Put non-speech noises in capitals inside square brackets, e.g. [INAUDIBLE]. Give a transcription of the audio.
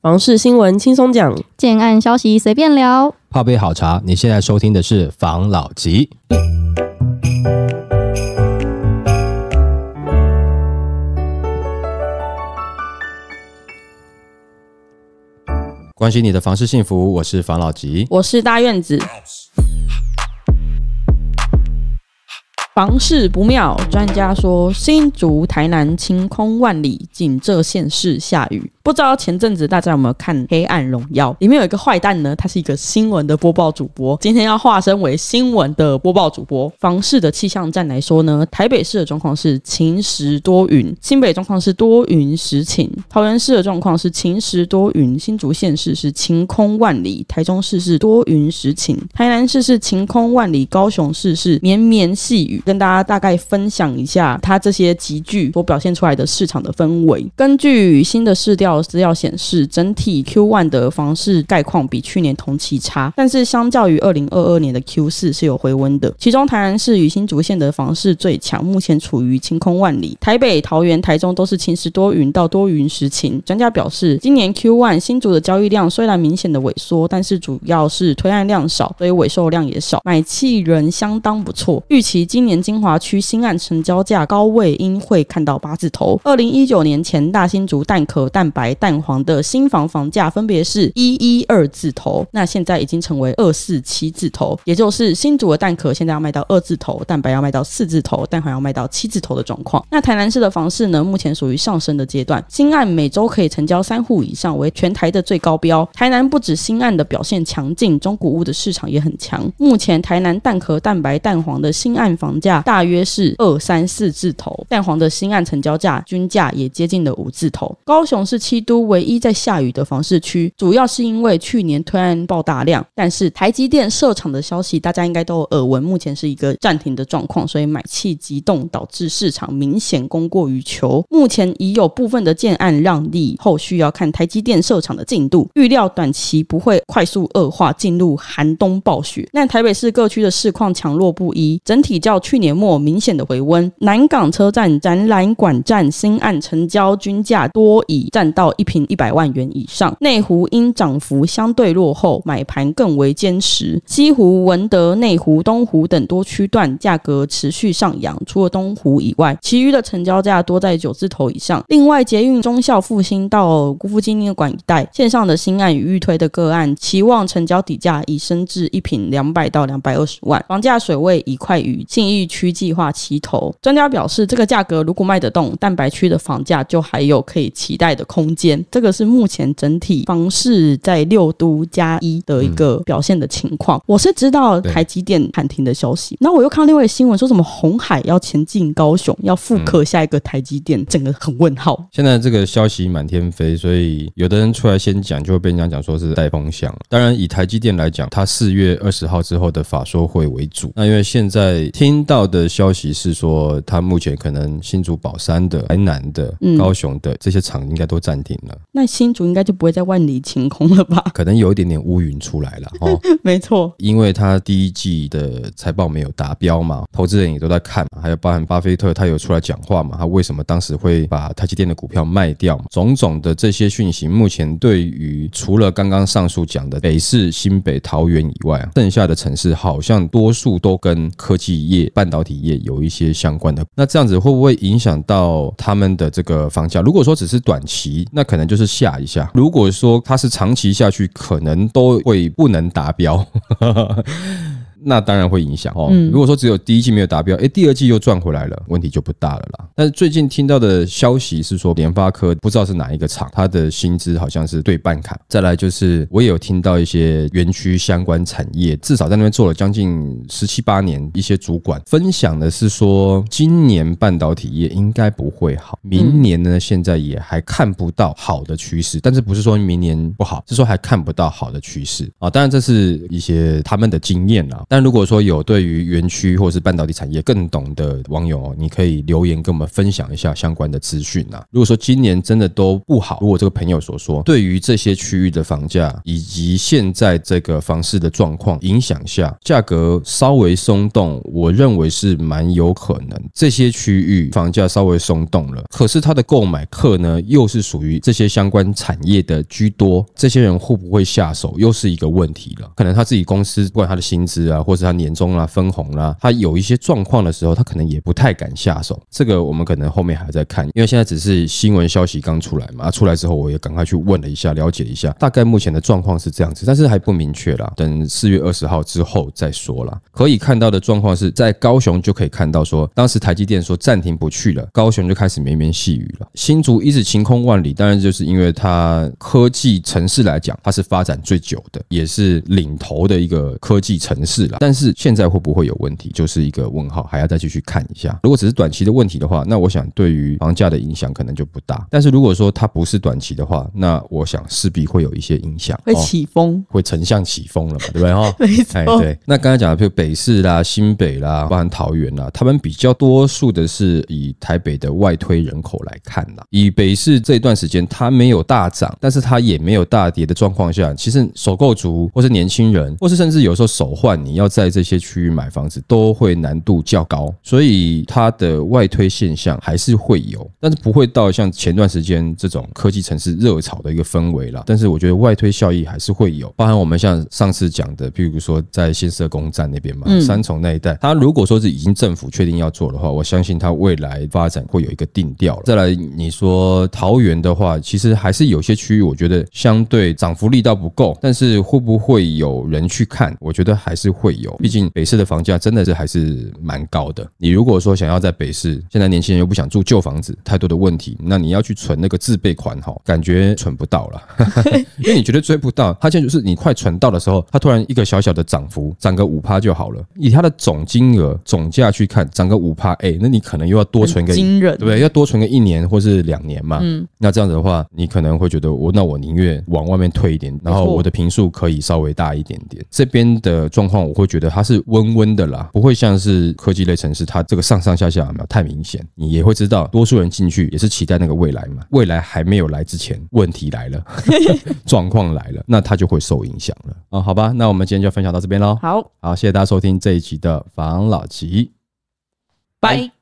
房事新闻轻松讲，建案消息随便聊。泡杯好茶，你现在收听的是房老吉。关心你的房事幸福，我是房老吉，我是大院子。房事不妙，专家说新竹、台南晴空万里，锦州县市下雨。不知道前阵子大家有没有看《黑暗荣耀》？里面有一个坏蛋呢，他是一个新闻的播报主播。今天要化身为新闻的播报主播。房市的气象站来说呢，台北市的状况是晴时多云，新北状况是多云时晴，桃园市的状况是晴时多云，新竹县市是晴空万里，台中市是多云时晴，台南市是晴空万里，高雄市是绵绵细雨。跟大家大概分享一下它这些集剧所表现出来的市场的氛围。根据新的市调。资料显示，整体 Q1 的房市概况比去年同期差，但是相较于二零二二年的 Q4 是有回温的。其中台南市与新竹县的房市最强，目前处于晴空万里。台北、桃园、台中都是晴时多云到多云时晴。专家表示，今年 Q1 新竹的交易量虽然明显的萎缩，但是主要是推案量少，所以尾售量也少，买气人相当不错。预期今年金华区新案成交价高位应会看到八字头。二零一九年前大新竹蛋壳蛋白蛋黄的新房房价分别是一一二字头，那现在已经成为二四七字头，也就是新竹的蛋壳现在要卖到二字头，蛋白要卖到四字头，蛋黄要卖到七字头的状况。那台南市的房市呢，目前属于上升的阶段，新案每周可以成交三户以上，为全台的最高标。台南不止新案的表现强劲，中古屋的市场也很强。目前台南蛋壳、蛋白、蛋黄的新案房价大约是二三四字头，蛋黄的新案成交价均价也接近了五字头。高雄是。七都唯一在下雨的房市区，主要是因为去年推案爆大量，但是台积电设厂的消息大家应该都耳闻，目前是一个暂停的状况，所以买气急动，导致市场明显供过于求。目前已有部分的建案让利，后续要看台积电设厂的进度，预料短期不会快速恶化，进入寒冬暴雪。那台北市各区的市况强弱不一，整体较去年末明显的回温。南港车站展览馆站新案成交均价多已占。到一平一百万元以上，内湖因涨幅相对落后，买盘更为坚实。西湖、文德、内湖、东湖等多区段价格持续上扬。除了东湖以外，其余的成交价多在九字头以上。另外，捷运中校复兴到姑夫纪念馆一带线上的新案与预推的个案，期望成交底价已升至一平两百到两百二十万，房价水位已快与信义区计划齐头。专家表示，这个价格如果卖得动，蛋白区的房价就还有可以期待的空。间，这个是目前整体房市在六都加一的一个表现的情况。我是知道台积电喊停的消息，那我又看另外新闻说什么红海要前进高雄，要复刻下一个台积电，整个很问号。现在这个消息满天飞，所以有的人出来先讲就会被人家讲说是带风向。当然以台积电来讲，它四月二十号之后的法说会为主。那因为现在听到的消息是说，它目前可能新竹、宝山的、台南的、高雄的这些厂应该都在。停了，那新竹应该就不会再万里晴空了吧？[LAUGHS] 可能有一点点乌云出来了 [LAUGHS] 哦。没错，因为他第一季的财报没有达标嘛，投资人也都在看，还有包含巴菲特他有出来讲话嘛？他为什么当时会把台积电的股票卖掉？种种的这些讯息，目前对于除了刚刚上述讲的北市、新北、桃园以外，剩下的城市好像多数都跟科技业、半导体业有一些相关的。那这样子会不会影响到他们的这个房价？如果说只是短期，那可能就是下一下。如果说它是长期下去，可能都会不能达标。那当然会影响哦。如果说只有第一季没有达标，哎，第二季又赚回来了，问题就不大了啦。但是最近听到的消息是说，联发科不知道是哪一个厂，它的薪资好像是对半砍。再来就是我也有听到一些园区相关产业，至少在那边做了将近十七八年，一些主管分享的是说，今年半导体业应该不会好，明年呢，现在也还看不到好的趋势。但是不是说明年不好，是说还看不到好的趋势啊。当然这是一些他们的经验啦。但如果说有对于园区或是半导体产业更懂的网友，你可以留言跟我们分享一下相关的资讯呐。如果说今年真的都不好，如果这个朋友所说，对于这些区域的房价以及现在这个房市的状况影响下，价格稍微松动，我认为是蛮有可能这些区域房价稍微松动了。可是他的购买客呢，又是属于这些相关产业的居多，这些人会不会下手，又是一个问题了。可能他自己公司不管他的薪资啊。或者他年终啦分红啦，他有一些状况的时候，他可能也不太敢下手。这个我们可能后面还在看，因为现在只是新闻消息刚出来嘛，出来之后我也赶快去问了一下，了解一下大概目前的状况是这样子，但是还不明确啦。等四月二十号之后再说啦。可以看到的状况是在高雄就可以看到说，当时台积电说暂停不去了，高雄就开始绵绵细雨了。新竹一直晴空万里，当然就是因为它科技城市来讲，它是发展最久的，也是领头的一个科技城市。但是现在会不会有问题，就是一个问号，还要再继续看一下。如果只是短期的问题的话，那我想对于房价的影响可能就不大。但是如果说它不是短期的话，那我想势必会有一些影响，会起风，会成像起风了嘛，对不对？哈，[LAUGHS] 没错。那刚才讲的，如北市啦、新北啦，包含桃园啦，他们比较多数的是以台北的外推人口来看啦。以北市这一段时间，它没有大涨，但是它也没有大跌的状况下，其实首购族或是年轻人，或是甚至有时候手换你。要在这些区域买房子都会难度较高，所以它的外推现象还是会有，但是不会到像前段时间这种科技城市热潮的一个氛围了。但是我觉得外推效益还是会有，包含我们像上次讲的，譬如说在新社工站那边嘛，三重那一带，它如果说是已经政府确定要做的话，我相信它未来发展会有一个定调再来你说桃园的话，其实还是有些区域，我觉得相对涨幅力道不够，但是会不会有人去看？我觉得还是会。会有，毕竟北市的房价真的是还是蛮高的。你如果说想要在北市，现在年轻人又不想住旧房子，太多的问题，那你要去存那个自备款，哈，感觉存不到了，[LAUGHS] 因为你觉得追不到。他现在就是你快存到的时候，他突然一个小小的涨幅，涨个五趴就好了。以他的总金额总价去看，涨个五趴，哎，那你可能又要多存个，对不对？要多存个一年或是两年嘛。嗯，那这样子的话，你可能会觉得我，那我宁愿往外面退一点，然后我的平数可以稍微大一点点。这边的状况我。会觉得它是温温的啦，不会像是科技类城市，它这个上上下下没有太明显。你也会知道，多数人进去也是期待那个未来嘛，未来还没有来之前，问题来了，[LAUGHS] 状况来了，那它就会受影响了啊。好吧，那我们今天就分享到这边喽。好好，谢谢大家收听这一集的房老吉拜。